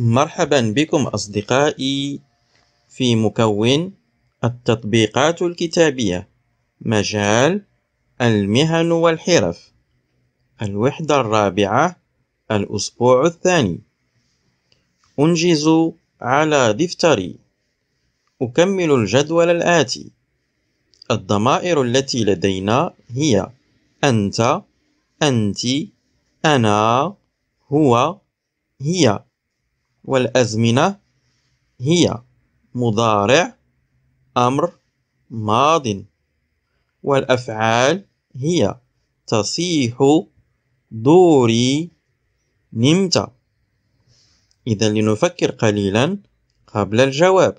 مرحبا بكم أصدقائي في مكون التطبيقات الكتابية مجال المهن والحرف الوحدة الرابعة الأسبوع الثاني أنجز على دفتري أكمل الجدول الآتي الضمائر التي لدينا هي أنت أنت أنا هو هي والأزمنة هي مضارع أمر ماض والأفعال هي تصيح دوري نمت إذا لنفكر قليلا قبل الجواب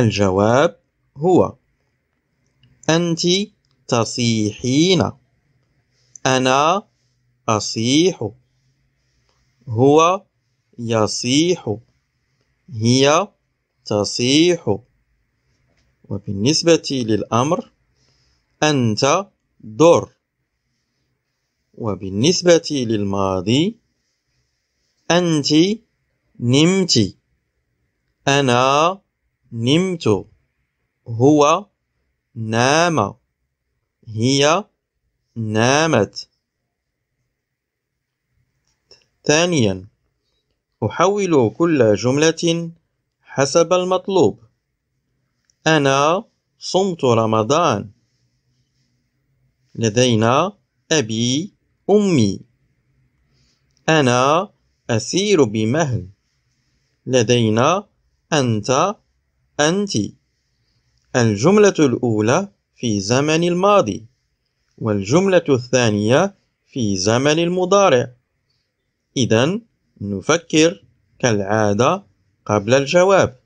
الجواب هو أنت تصيحين أنا أصيح هو يصيح هي تصيح وبالنسبة للأمر أنت دور وبالنسبة للماضي أنت نمت أنا نمت هو نام هي نامت ثانيا أحول كل جملة حسب المطلوب أنا صمت رمضان لدينا أبي أمي أنا أسير بمهل لدينا أنت أنت الجملة الأولى في زمن الماضي والجملة الثانية في زمن المضارع إذا نفكر كالعادة قبل الجواب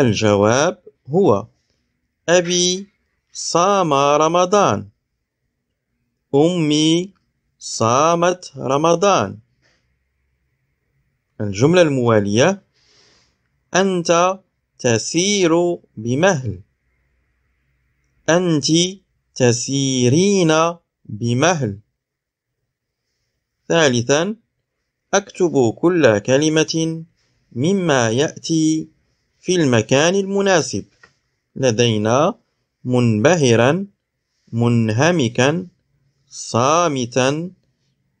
الجواب هو أبي صام رمضان أمي صامت رمضان الجملة الموالية أنت تسير بمهل أنت تسيرين بمهل ثالثا أكتب كل كلمة مما يأتي في المكان المناسب لدينا منبهرا منهمكا صامتا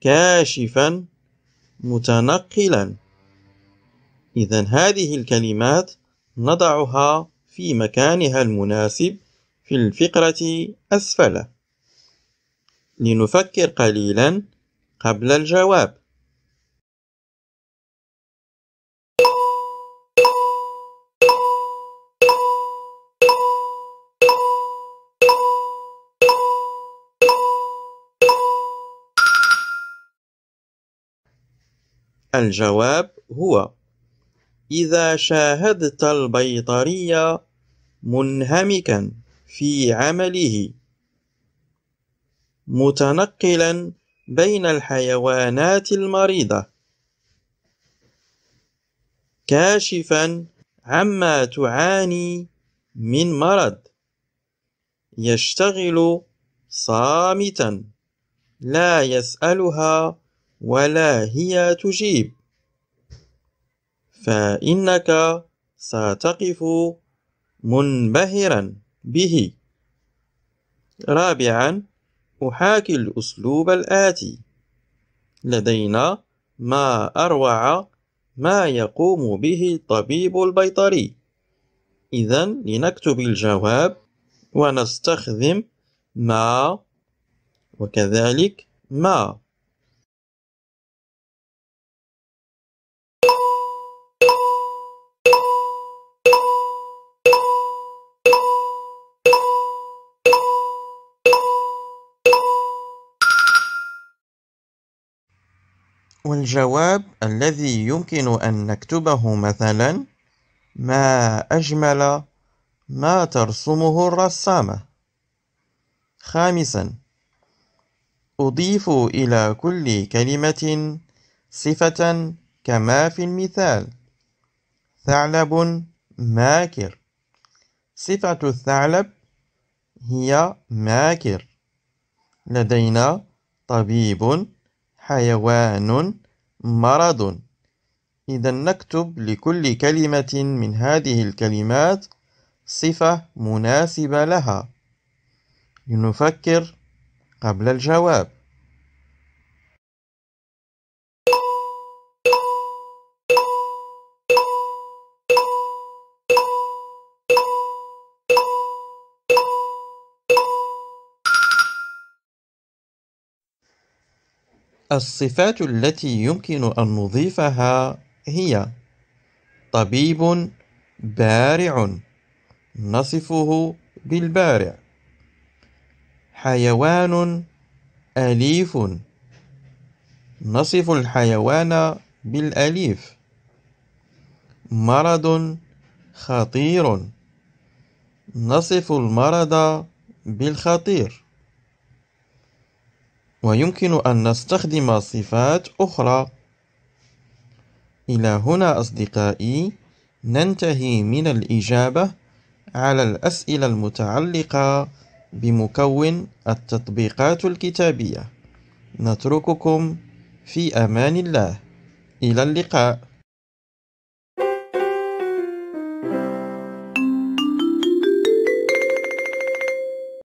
كاشفا متنقلا إذا هذه الكلمات نضعها في مكانها المناسب في الفقرة أسفل لنفكر قليلا قبل الجواب الجواب هو إذا شاهدت البيطري منهمكا في عمله متنقلا بين الحيوانات المريضة كاشفا عما تعاني من مرض يشتغل صامتا لا يسألها ولا هي تجيب فإنك ستقف منبهرا به رابعا أحاكي الأسلوب الآتي لدينا ما أروع ما يقوم به الطبيب البيطري إذا لنكتب الجواب ونستخدم ما وكذلك ما والجواب الذي يمكن أن نكتبه مثلا ما أجمل ما ترسمه الرسامة خامسا أضيف إلى كل كلمة صفة كما في المثال ثعلب ماكر صفة الثعلب هي ماكر لدينا طبيب حيوان مرض إذا نكتب لكل كلمة من هذه الكلمات صفة مناسبة لها لنفكر قبل الجواب الصفات التي يمكن أن نضيفها هي طبيب بارع نصفه بالبارع حيوان أليف نصف الحيوان بالأليف مرض خطير نصف المرض بالخطير ويمكن أن نستخدم صفات أخرى إلى هنا أصدقائي ننتهي من الإجابة على الأسئلة المتعلقة بمكون التطبيقات الكتابية نترككم في أمان الله إلى اللقاء